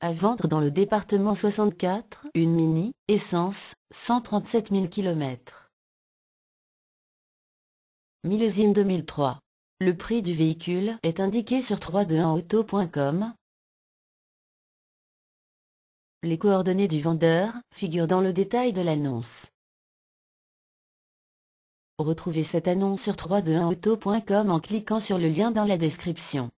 À vendre dans le département 64, une Mini, essence, 137 000 km. Millésime 2003. Le prix du véhicule est indiqué sur 321auto.com. Les coordonnées du vendeur figurent dans le détail de l'annonce. Retrouvez cette annonce sur 321auto.com en cliquant sur le lien dans la description.